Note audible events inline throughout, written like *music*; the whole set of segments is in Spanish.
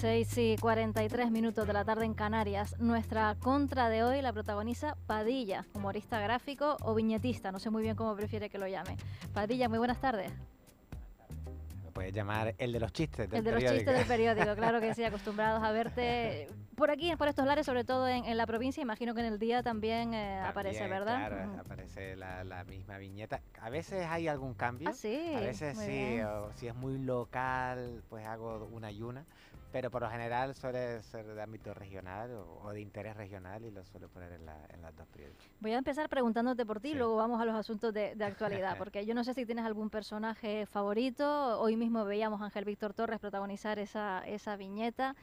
6 y 43 minutos de la tarde en Canarias. Nuestra contra de hoy la protagoniza Padilla, humorista gráfico o viñetista, no sé muy bien cómo prefiere que lo llame. Padilla, muy buenas tardes. Lo puedes llamar el de los chistes del periódico. El de los chistes del *laughs* periódico, claro que sí, acostumbrados a verte por aquí, por estos lares, sobre todo en, la provincia. Imagino que en el día también, eh, aparece, ¿verdad? Claro, aparece la, misma viñeta. A veces hay algún cambio. Ah, a veces sí, si es muy local, pues hago una y una pero por lo general suele ser de ámbito regional o, de interés regional y lo suelo poner en, las dos prioridades. Voy a empezar preguntándote por ti y luego vamos a los asuntos de, de actualidad, *laughs* porque yo no sé si tienes algún personaje favorito. Hoy mismo veíamos a Ángel Víctor Torres protagonizar esa, esa viñeta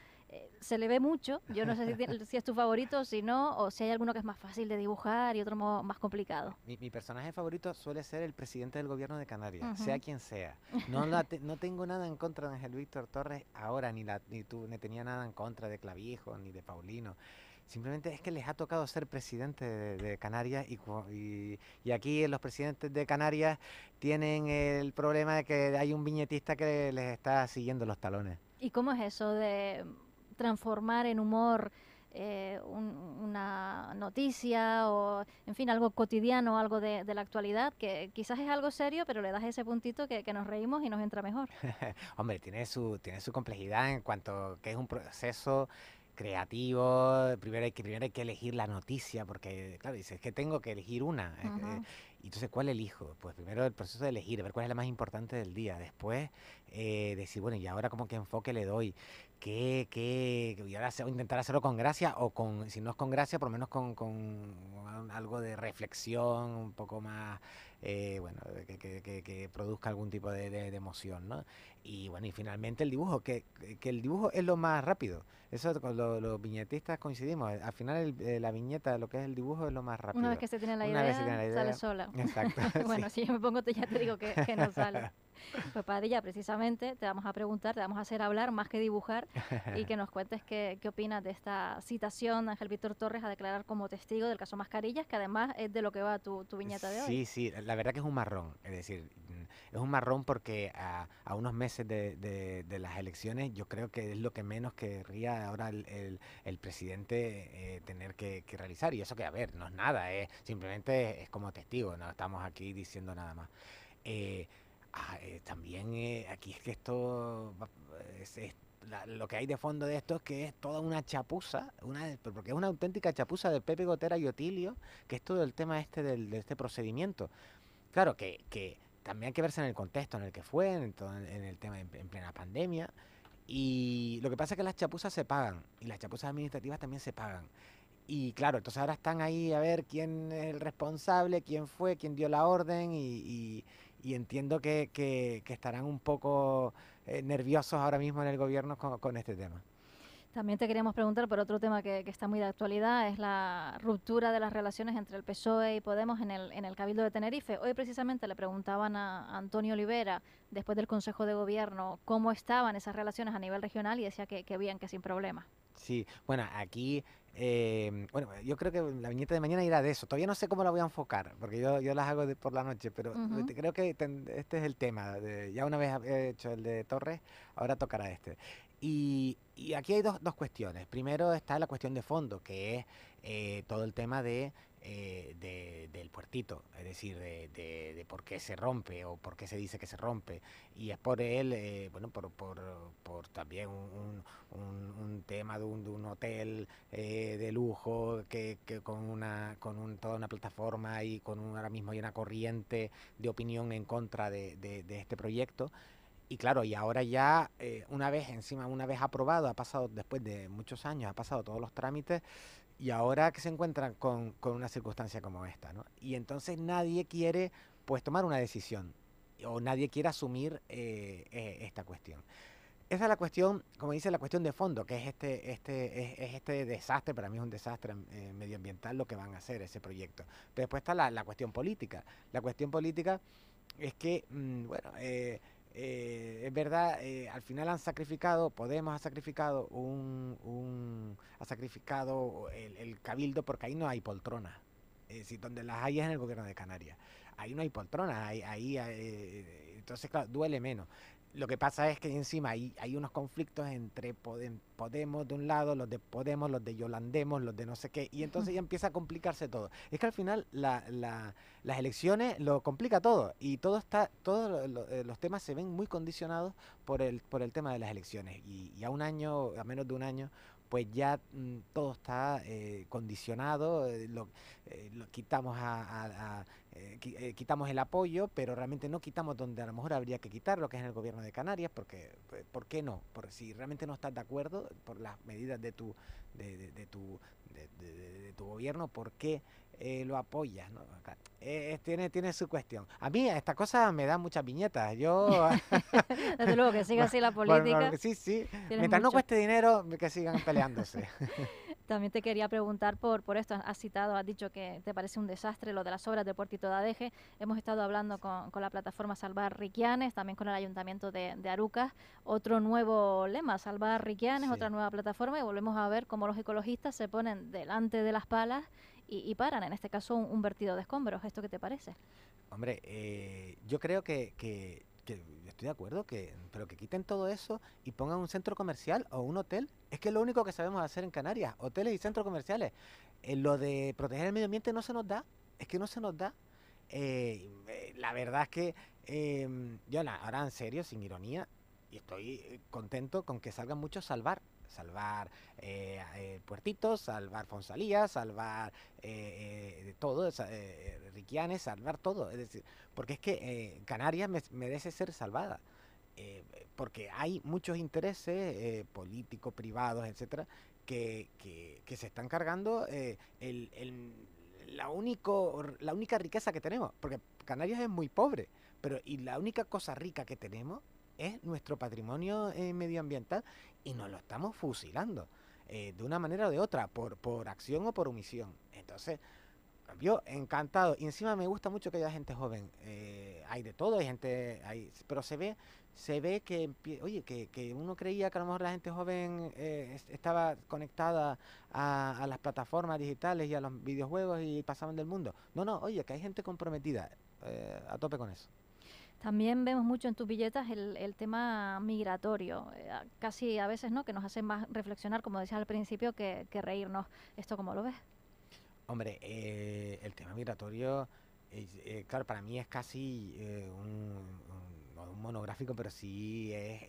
se le ve mucho. Yo no sé si, si, es tu favorito, si no, o si hay alguno que es más fácil de dibujar y otro más complicado. Mi, personaje favorito suele ser el presidente del gobierno de Canarias, sea quien sea. No, no tengo nada en contra de Ángel Víctor Torres ahora, ni, la, ni ni tenía nada en contra de Clavijo, ni de Paulino. Simplemente es que les ha tocado ser presidente de, Canarias y, y, y, aquí los presidentes de Canarias tienen el problema de que hay un viñetista que les está siguiendo los talones. ¿Y cómo es eso de transformar en humor eh, una noticia o, en fin, algo cotidiano, algo de, la actualidad, que quizás es algo serio, pero le das ese puntito que, nos reímos y nos entra mejor. *laughs* Hombre, tiene su, tiene su complejidad en cuanto que es un proceso creativo, primero hay que primero hay que elegir la noticia porque claro, dices que tengo que elegir una. Eh, eh, entonces, ¿cuál elijo? Pues primero el proceso de elegir, ver cuál es la más importante del día, después decir, bueno, y ahora como qué enfoque le doy que, que, y ahora intentar hacerlo con gracia o con, si no es con gracia, por lo menos con, algo de reflexión, un poco más, eh, bueno, que, que, produzca algún tipo de, emoción, ¿no? Y bueno, y finalmente el dibujo, que, el dibujo es lo más rápido. Eso con los viñetistas coincidimos. Al final eh, la viñeta, lo que es el dibujo, es lo más rápido. Una vez que se tiene la, idea, sale sola. Exacto. *laughs* bueno, si yo me pongo, ya te digo que no sale. *laughs* Pues para precisamente, te vamos a preguntar, te vamos a hacer hablar más que dibujar y que nos cuentes qué, opinas de esta citación de Ángel Víctor Torres a declarar como testigo del caso Mascarillas, que además es de lo que va tu, viñeta de hoy. Sí, sí, la verdad que es un marrón. Es decir, es un marrón porque a, unos meses de, las elecciones yo creo que es lo que menos querría ahora el, presidente eh, tener que, realizar. Y eso que, a ver, no es nada, simplemente es como testigo, no estamos aquí diciendo nada más. Eh, Ah, eh, también eh, aquí es que esto es, lo que hay de fondo de esto es que es toda una chapuza, una, porque es una auténtica chapuza de Pepe Gotera y Otilio, que es todo el tema este del, de este procedimiento. Claro que, también hay que verse en el contexto en el que fue, en, el tema en, plena pandemia. Y lo que pasa es que las chapuzas se pagan y las chapuzas administrativas también se pagan. Y claro, entonces ahora están ahí a ver quién es el responsable, quién fue, quién dio la orden y y entiendo que, estarán un poco eh, nerviosos ahora mismo en el gobierno con, este tema. También te queríamos preguntar por otro tema que, está muy de actualidad, es la ruptura de las relaciones entre el PSOE y Podemos en el, en el Cabildo de Tenerife. Hoy precisamente le preguntaban a Antonio Olivera, después del Consejo de Gobierno, cómo estaban esas relaciones a nivel regional y decía que, que bien, que sin problema. Sí, bueno, aquí Em, bueno, yo creo que la viñeta de mañana irá de eso. Todavía no sé cómo la voy a enfocar, porque yo, yo las hago por la noche, pero creo que este es el tema. ya una vez he hecho el de Torres, ahora tocará este. Y y aquí hay dos, dos, cuestiones. Primero está la cuestión de fondo, que es eh, todo el tema eh, de, del puertito, es decir, de, por qué se rompe o por qué se dice que se rompe. Y es por él, eh, bueno, por, también un, tema de un, hotel de lujo que, con, una, con un, toda una plataforma y con un, ahora mismo hay una corriente de opinión en contra de, de este proyecto y claro, y ahora ya, eh, una vez encima, una vez aprobado, ha pasado después de muchos años, ha pasado todos los trámites, y ahora que se encuentran con, una circunstancia como esta, ¿no? Y entonces nadie quiere, pues, tomar una decisión, o nadie quiere asumir eh, eh, esta cuestión. Esa es la cuestión, como dice, la cuestión de fondo, que es este, este, es, este desastre, para mí es un desastre medioambiental lo que van a hacer ese proyecto. después está la, cuestión política. La cuestión política es que, mm, bueno, eh, eh, es verdad, eh, al final han sacrificado, Podemos ha sacrificado un, ha sacrificado el, cabildo porque ahí no hay poltronas. si donde las hay es en el gobierno de Canarias. Ahí no hay poltronas, ahí, eh, entonces duele menos. Lo que pasa es que encima hay, hay unos conflictos entre Podemos de un lado, los de Podemos, los de Yolandemos, los de no sé qué, y entonces ya empieza a complicarse todo. Es que al final las elecciones lo complica todo y todo está, todos eh, los temas se ven muy condicionados por el, por el tema de las elecciones y, a un año, a menos de un año, pues ya mm, todo está eh, condicionado, eh, lo, quitamos a eh, eh, quitamos el apoyo, pero realmente no quitamos donde a lo mejor habría que quitarlo, que es en el gobierno de Canarias, porque eh, ¿por qué no? Por si realmente no estás de acuerdo por las medidas de tu de, de, tu de, tu gobierno, ¿por qué lo apoyas? tiene tiene su cuestión. A mí esta cosa me da muchas viñetas. Yo *laughs* *laughs* desde luego que siga así la política. sí, sí. Mientras no cueste dinero, que sigan peleándose. *laughs* También te quería preguntar por, por esto. Has citado, has dicho que te parece un desastre lo de las obras de Puertito de Adeje. Hemos estado hablando con, la plataforma Salvar Riquianes, también con el Ayuntamiento de, Arucas. Otro nuevo lema, Salvar Riquianes, otra nueva plataforma. Y volvemos a ver cómo los ecologistas se ponen delante de las palas y, paran, en este caso, un, vertido de escombros. ¿Esto qué te parece? Hombre, eh, yo creo que, que estoy de acuerdo que, pero que quiten todo eso y pongan un centro comercial o un hotel. Es que es lo único que sabemos hacer en Canarias, hoteles y centros comerciales. Eh, lo de proteger el medio ambiente no se nos da, es que no se nos da. Eh, eh, la verdad es que, yo em, ahora en serio, sin ironía, y estoy contento con que salgan muchos salvar, salvar eh, eh, Puertitos, salvar Fonsalía, salvar eh, eh todo, eh, Riquianes, salvar todo. Es decir, porque es que Canarias merece ser salvada. porque hay muchos intereses políticos, privados, etcétera, que, que, que, se están cargando el, el, la, único, la única riqueza que tenemos. Porque Canarias es muy pobre, pero y la única cosa rica que tenemos es nuestro patrimonio eh, medioambiental y nos lo estamos fusilando eh, de una manera o de otra, por, por acción o por omisión. Entonces, yo encantado. Y encima me gusta mucho que haya gente joven. Eh, hay de todo, hay gente. Hay, pero se ve, se ve que oye, que, que uno creía que a lo mejor la gente joven estaba conectada a, las plataformas digitales y a los videojuegos y pasaban del mundo. No, no, oye, que hay gente comprometida. a tope con eso. También vemos mucho en tus billetas el, tema migratorio, eh, casi a veces no, que nos hace más reflexionar, como decías al principio, que, reírnos. ¿Esto cómo lo ves? Hombre, eh, el tema migratorio, eh, claro, para mí es casi un, monográfico, pero sí es,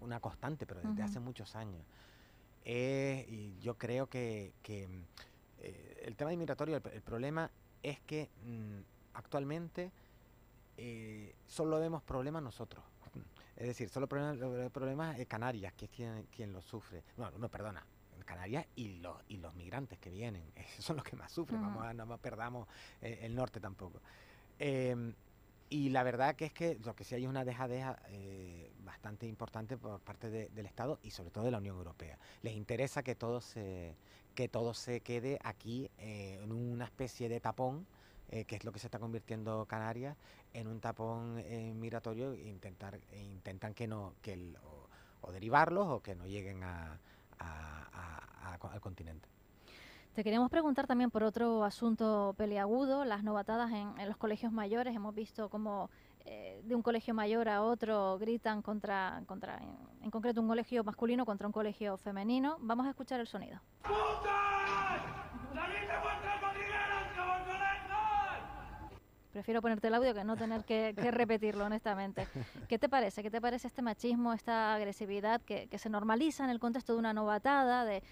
una constante, pero desde hace muchos años. y yo creo que, que el tema migratorio, el, problema es que mm, actualmente eh, solo vemos problemas nosotros. *laughs* Es decir, solo problemas, problemas Canarias, que es quien, quien los sufre. bueno, no, perdona. Canarias y los, migrantes que vienen, *laughs* esos son los que más sufren, no perdamos eh, el norte tampoco. Em, y la verdad que es que lo que sí hay es una deja-deja eh, bastante importante por parte del Estado y sobre todo de la Unión Europea. Les interesa que todo se, quede aquí en una especie de tapón que es lo que se está convirtiendo Canarias, en un tapón eh, migratorio e intentar, e intentan que no que o, derivarlos o que no lleguen a, al continente. Te queríamos preguntar también por otro asunto peliagudo, las novatadas en, los colegios mayores. Hemos visto cómo eh, de un colegio mayor a otro gritan contra, contra en, en, concreto, un colegio masculino contra un colegio femenino. Vamos a escuchar el sonido. ¡Puta! Prefiero ponerte el audio que no tener que, *laughs* repetirlo, honestamente. ¿Qué te parece? ¿Qué te parece este machismo, esta agresividad que, se normaliza en el contexto de una novatada, de,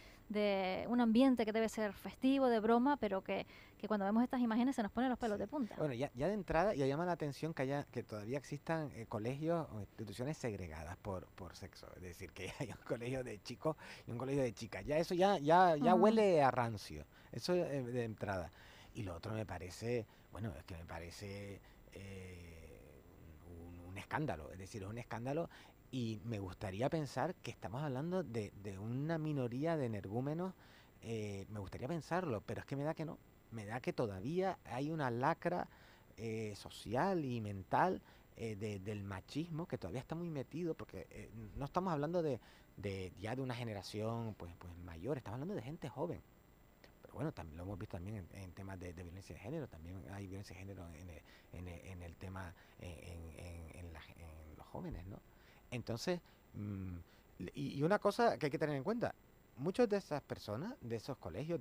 un ambiente que debe ser festivo, de broma, pero que, que cuando vemos estas imágenes se nos ponen los pelos de punta. Bueno, ya, de entrada ya llama la atención que haya que todavía existan eh, colegios o instituciones segregadas por, por sexo, es decir, que *laughs* hay un colegio de chicos y un colegio de chicas. Ya eso ya ya huele a rancio. Eso eh, de entrada. Y lo otro me parece, bueno, es que me parece eh, un, escándalo, es decir, es un escándalo y me gustaría pensar que estamos hablando de, una minoría de energúmenos, eh, me gustaría pensarlo, pero es que me da que no, me da que todavía hay una lacra eh, social y mental del machismo que todavía está muy metido, porque no estamos hablando de, de, ya de una generación pues, pues mayor, estamos hablando de gente joven bueno, también lo hemos visto también en, temas de, violencia de género, también hay violencia de género en, el, tema eh, en, los jóvenes, ¿no? Entonces, mm, y, una cosa que hay que tener en cuenta, muchas de esas personas, de esos colegios,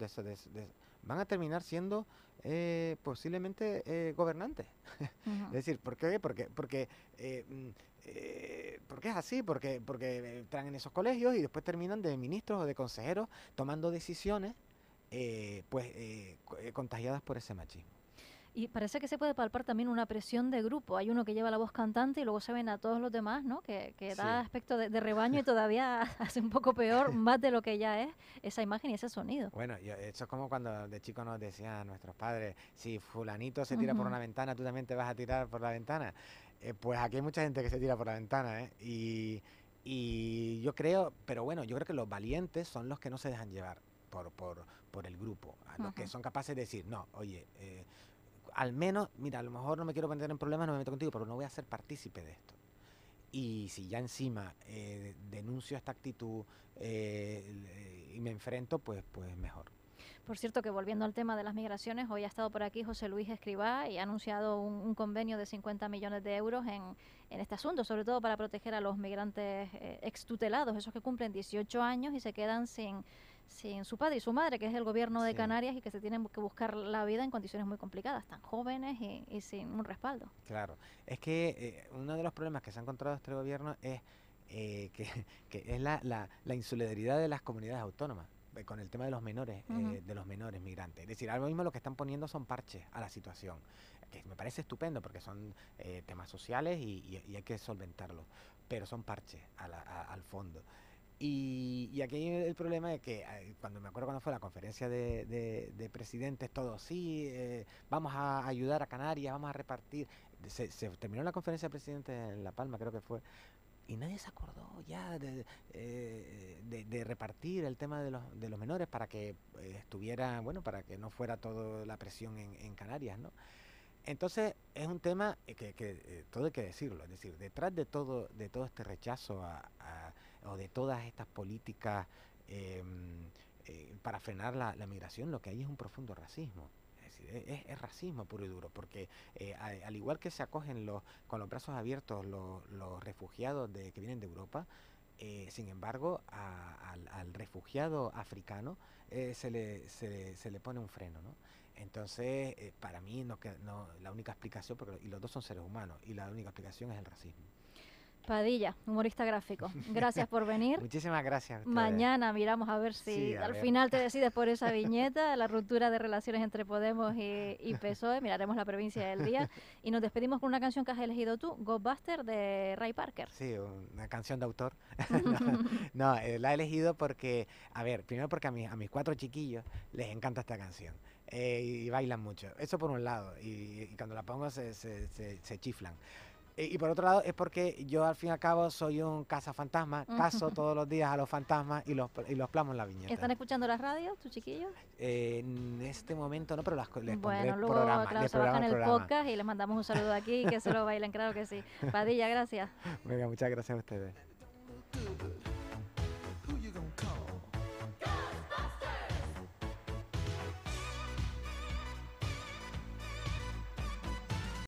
van a terminar siendo eh, posiblemente eh, gobernantes. *laughs* es decir, ¿por qué? Porque, porque, mm, porque es así, porque, porque entran en esos colegios y después terminan de ministros o de consejeros tomando decisiones eh, pues eh, eh, contagiadas por ese machismo. Y parece que se puede palpar también una presión de grupo. Hay uno que lleva la voz cantante y luego se ven a todos los demás, ¿no? Que, da aspecto de, rebaño y *laughs* todavía *laughs* hace un poco peor, *laughs* más de lo que ya es, esa imagen y ese sonido. Bueno, eso es como cuando de chico nos decían nuestros padres, si fulanito se tira por una ventana, tú también te vas a tirar por la ventana. pues aquí hay mucha gente que se tira por la ventana, ¿eh? Y, yo creo, pero bueno, yo creo que los valientes son los que no se dejan llevar por por el grupo, a los que son capaces de decir, no, oye, eh, al menos, mira, a lo mejor no me quiero meter en problemas, no me meto contigo, pero no voy a ser partícipe de esto. Y si ya encima eh, denuncio esta actitud eh, y me enfrento, pues, pues mejor. Por cierto, que volviendo al tema de las migraciones, hoy ha estado por aquí José Luis Escribá y ha anunciado un, convenio de 50 millones de euros en, en, este asunto, sobre todo para proteger a los migrantes eh, extutelados, esos que cumplen 18 años y se quedan sin en su padre y su madre, que es el gobierno de Canarias y que se tienen que buscar la vida en condiciones muy complicadas, tan jóvenes y, sin un respaldo. Claro, es que eh, uno de los problemas que se ha encontrado este gobierno es eh, *laughs* que, es la, insolidaridad de las comunidades autónomas eh, con el tema de los menores, de los menores migrantes. Es decir, ahora mismo lo que están poniendo son parches a la situación, que me parece estupendo porque son temas sociales y, hay que solventarlos, pero son parches al fondo. Y, y, aquí el problema es que eh, cuando me acuerdo cuando fue la conferencia de, presidentes, todos, sí, eh, vamos a ayudar a Canarias, vamos a repartir. Se, terminó la conferencia de presidentes en La Palma, creo que fue, y nadie se acordó ya de, eh, repartir el tema de los, menores para que estuviera, bueno, para que no fuera toda la presión en, Canarias, ¿no? Entonces es un tema que, todo hay que decirlo, es decir, detrás de todo, de todo este rechazo a, o de todas estas políticas eh, eh, para frenar la, migración, lo que hay es un profundo racismo. Es, e, es, racismo puro y duro, porque eh, al igual que se acogen los, con los brazos abiertos los, refugiados de, que vienen de Europa, sin embargo, al, refugiado africano se, le, pone un freno, Entonces, para mí, no, no, la única explicación, porque y los dos son seres humanos, y la única explicación es el racismo. Padilla, humorista gráfico. *laughs* Gracias por venir. Muchísimas gracias. Mañana miramos a ver si al final te decides por esa *laughs* viñeta, la ruptura de relaciones entre Podemos y, PSOE. Miraremos la provincia del día. *laughs* Y nos despedimos con una canción que has elegido tú, Ghostbuster, de Ray Parker. Sí, una canción de autor. no, eh, la he elegido porque, a ver, primero porque a, mis, cuatro chiquillos les encanta esta canción. Eh, y, bailan mucho. Eso por un lado. Y, cuando la pongo se, se, se chiflan. Eh, y, por otro lado, es porque yo al fin y al cabo soy un cazafantasma, caso todos los días a los fantasmas y los, y los en la viñeta. ¿Están escuchando la radios, tus chiquillos? Eh, en este momento no, pero las, les bueno, luego, programa, les se el podcast y les mandamos un saludo aquí que se lo bailen, claro que sí. Padilla, gracias. *laughs* muchas gracias a ustedes.